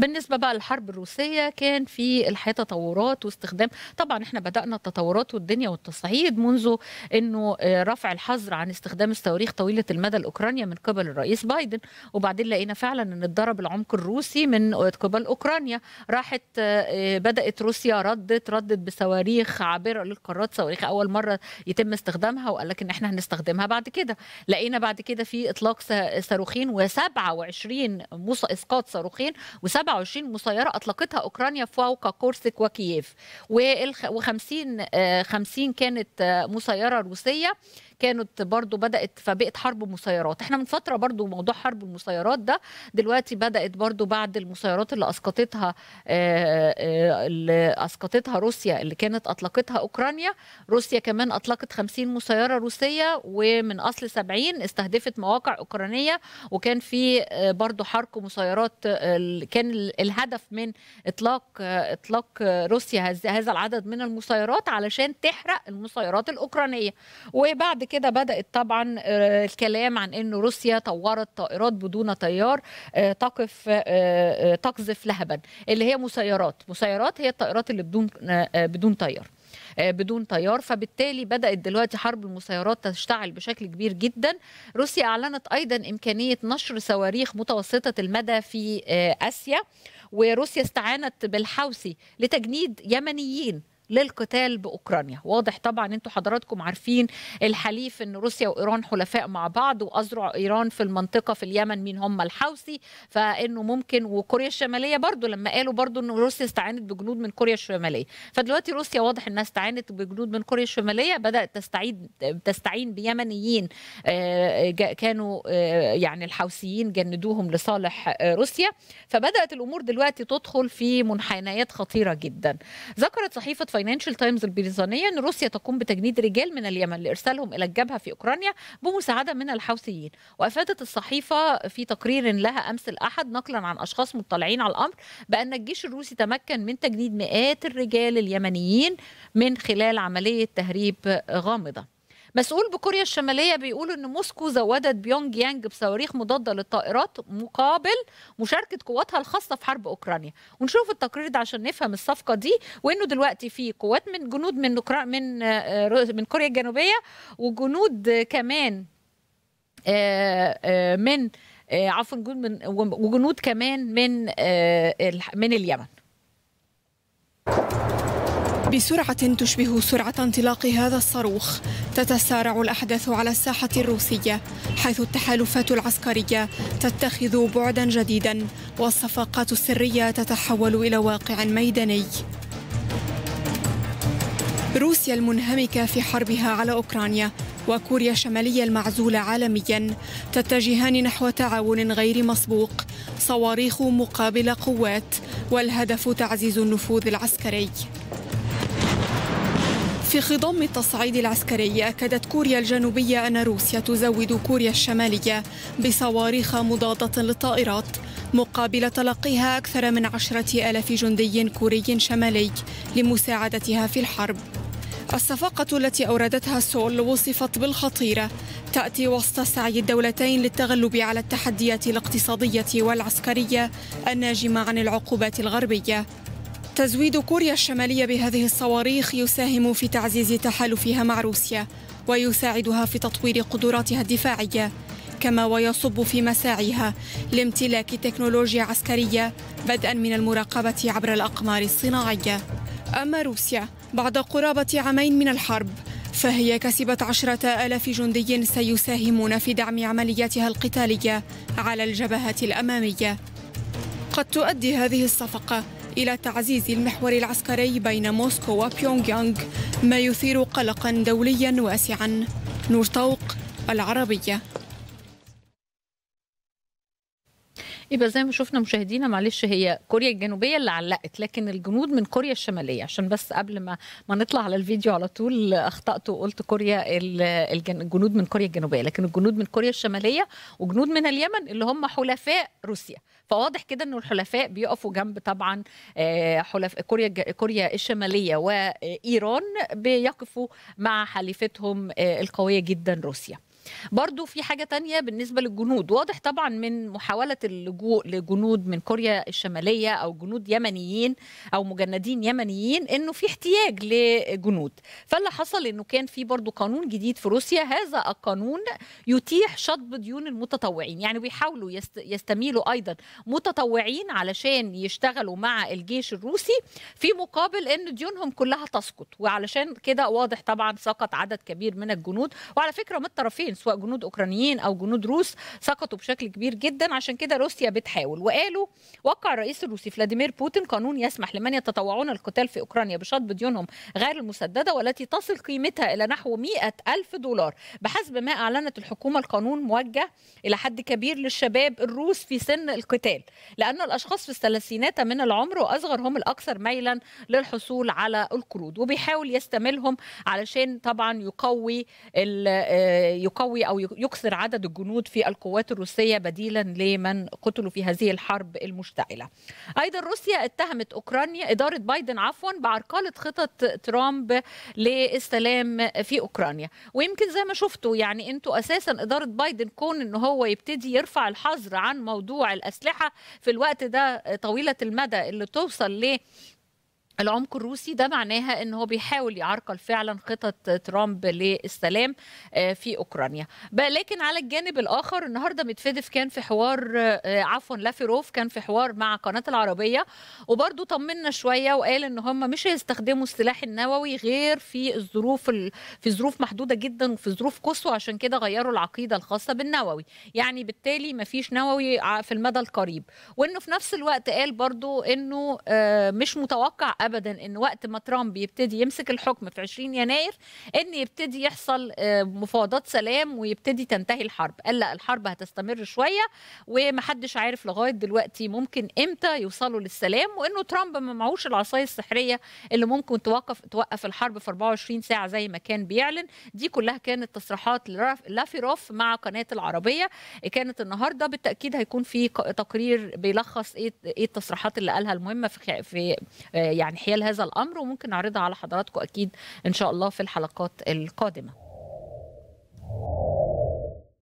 بالنسبه بقى للحرب الروسيه كان في الحياه تطورات واستخدام طبعا احنا بدانا التطورات والدنيا والتصعيد منذ انه آه، رفع الحظر عن استخدام الصواريخ طويله المدى لاوكرانيا من قبل الرئيس بايدن وبعدين لقينا فعلا ان اتضرب العمق الروسي من قبل اوكرانيا راحت آه، آه، بدات روسيا ردت ردت بصواريخ عابره للقارات صواريخ اول مره يتم استخدامها وقال لك ان احنا هنستخدمها بعد كده لقينا بعد كده في اطلاق صاروخين و27 اسقاط صاروخين و 27 مسيرة أطلقتها أوكرانيا فوق كورسك وكييف و50 50 آه، كانت آه، مسيرة روسية كانت برضو بدأت فبقت حرب مسيرات احنا من فترة برضو موضوع حرب المسيرات ده دلوقتي بدأت برضو بعد المسيرات اللي أسقطتها آه، اللي أسقطتها روسيا اللي كانت أطلقتها أوكرانيا روسيا كمان أطلقت 50 مسيرة روسية ومن أصل 70 استهدفت مواقع أوكرانية وكان في برضو حرق مسيرات كان الهدف من اطلاق اطلاق روسيا هذا العدد من المسيرات علشان تحرق المسيرات الاوكرانيه وبعد كده بدات طبعا آه، الكلام عن ان روسيا طورت طائرات بدون طيار آه، تقف آه، تقذف لهبا اللي هي مسيرات مسيرات هي الطائرات اللي بدون بدون طيار آه، بدون طيار فبالتالي بدات دلوقتي حرب المسيرات تشتعل بشكل كبير جدا روسيا اعلنت ايضا امكانيه نشر صواريخ متوسطه المدى في آه، اسيا وروسيا استعانت بالحوثي لتجنيد يمنيين للقتال باوكرانيا واضح طبعا انتم حضراتكم عارفين الحليف ان روسيا وايران حلفاء مع بعض واذرع ايران في المنطقه في اليمن مين هم الحوثي فانه ممكن وكوريا الشماليه برضو لما قالوا برضو ان روسيا استعانت بجنود من كوريا الشماليه فدلوقتي روسيا واضح انها استعانت بجنود من كوريا الشماليه بدات تستعيد تستعين بيمنيين آه، كانوا آه، يعني الحوثيين جندوهم لصالح آه، روسيا فبدات الامور دلوقتي تدخل في منحنيات خطيره جدا ذكرت صحيفه الفاينانشال تايمز البريطانية أن روسيا تقوم بتجنيد رجال من اليمن لإرسالهم إلى الجبهة في أوكرانيا بمساعدة من الحوثيين وأفادت الصحيفة في تقرير لها أمس الأحد نقلا عن أشخاص مطلعين على الأمر بأن الجيش الروسي تمكن من تجنيد مئات الرجال اليمنيين من خلال عملية تهريب غامضة مسؤول بكوريا الشماليه بيقول ان موسكو زودت بيونج يانج بصواريخ مضاده للطائرات مقابل مشاركه قواتها الخاصه في حرب اوكرانيا ونشوف التقرير ده عشان نفهم الصفقه دي وانه دلوقتي في قوات من جنود من من آه، من كوريا الجنوبيه وجنود كمان آه، آه، من عفوا جنود من وجنود كمان من من اليمن بسرعة تشبه سرعة انطلاق هذا الصاروخ تتسارع الأحداث على الساحة الروسية حيث التحالفات العسكرية تتخذ بعدا جديدا والصفقات السرية تتحول إلى واقع ميداني روسيا المنهمكة في حربها على أوكرانيا وكوريا الشمالية المعزولة عالميا تتجهان نحو تعاون غير مسبوق صواريخ مقابل قوات والهدف تعزيز النفوذ العسكري في خضم التصعيد العسكري أكدت كوريا الجنوبية أن روسيا تزود كوريا الشمالية بصواريخ مضادة للطائرات مقابل تلقيها أكثر من عشرة ألاف جندي كوري شمالي لمساعدتها في الحرب الصفقة التي أوردتها سول وصفت بالخطيرة تأتي وسط سعي الدولتين للتغلب على التحديات الاقتصادية والعسكرية الناجمة عن العقوبات الغربية تزويد كوريا الشمالية بهذه الصواريخ يساهم في تعزيز تحالفها مع روسيا ويساعدها في تطوير قدراتها الدفاعية كما ويصب في مساعيها لامتلاك تكنولوجيا عسكرية بدءا من المراقبة عبر الأقمار الصناعية أما روسيا بعد قرابة عامين من الحرب فهي كسبت عشرة آلاف جندي سيساهمون في دعم عملياتها القتالية على الجبهة الأمامية قد تؤدي هذه الصفقة إلى تعزيز المحور العسكري بين موسكو وبيونغ يانغ ما يثير قلقا دوليا واسعا نور طوق العربية يبقى زي ما شفنا مشاهدينا معلش هي كوريا الجنوبيه اللي علقت لكن الجنود من كوريا الشماليه عشان بس قبل ما ما نطلع على الفيديو على طول اخطات وقلت كوريا الجنود من كوريا الجنوبيه لكن الجنود من كوريا الشماليه وجنود من اليمن اللي هم حلفاء روسيا فواضح كده انه الحلفاء بيقفوا جنب طبعا آه، حلف كوريا كوريا الشماليه وايران بيقفوا مع حليفتهم آه، القويه جدا روسيا برضو في حاجة تانية بالنسبة للجنود واضح طبعا من محاولة اللجوء لجنود من كوريا الشمالية أو جنود يمنيين أو مجندين يمنيين أنه في احتياج لجنود فاللي حصل أنه كان في برضو قانون جديد في روسيا هذا القانون يتيح شطب ديون المتطوعين يعني بيحاولوا يستميلوا أيضا متطوعين علشان يشتغلوا مع الجيش الروسي في مقابل أن ديونهم كلها تسقط وعلشان كده واضح طبعا سقط عدد كبير من الجنود وعلى فكرة من الطرفين سواء جنود اوكرانيين او جنود روس سقطوا بشكل كبير جدا عشان كده روسيا بتحاول وقالوا وقع الرئيس الروسي فلاديمير بوتين قانون يسمح لمن يتطوعون القتال في اوكرانيا بشطب ديونهم غير المسدده والتي تصل قيمتها الى نحو مئة ألف دولار بحسب ما اعلنت الحكومه القانون موجه الى حد كبير للشباب الروس في سن القتال لان الاشخاص في الثلاثينات من العمر واصغر هم الاكثر ميلا للحصول على القروض وبيحاول يستملهم علشان طبعا يقوي آه، يقوي يقوي او يكثر عدد الجنود في القوات الروسيه بديلا لمن قتلوا في هذه الحرب المشتعله. ايضا روسيا اتهمت اوكرانيا اداره بايدن عفوا بعرقله خطط ترامب للسلام في اوكرانيا ويمكن زي ما شفتوا يعني انتوا اساسا اداره بايدن كون ان هو يبتدي يرفع الحظر عن موضوع الاسلحه في الوقت ده طويله المدى اللي توصل ل العمق الروسي ده معناها ان هو بيحاول يعرقل فعلا خطط ترامب للسلام آه، في اوكرانيا لكن على الجانب الاخر النهارده متفدف كان في حوار آه، عفوا لافيروف كان في حوار مع قناه العربيه وبرده طمنا شويه وقال ان هم مش هيستخدموا السلاح النووي غير في الظروف ال... في ظروف محدوده جدا وفي ظروف قصوى عشان كده غيروا العقيده الخاصه بالنووي يعني بالتالي ما فيش نووي في المدى القريب وانه في نفس الوقت قال برضه انه آه، مش متوقع ابدا ان وقت ما ترامب يبتدي يمسك الحكم في 20 يناير ان يبتدي يحصل آه، مفاوضات سلام ويبتدي تنتهي الحرب قال لا الحرب هتستمر شويه ومحدش عارف لغايه دلوقتي ممكن امتى يوصلوا للسلام وانه ترامب ما معهوش العصايه السحريه اللي ممكن توقف توقف الحرب في 24 ساعه زي ما كان بيعلن دي كلها كانت تصريحات لافيروف مع قناه العربيه كانت النهارده بالتاكيد هيكون في تقرير بيلخص ايه ايه التصريحات اللي قالها المهمه في في آه، يعني حيال هذا الامر وممكن نعرضها على حضراتكم اكيد ان شاء الله في الحلقات القادمه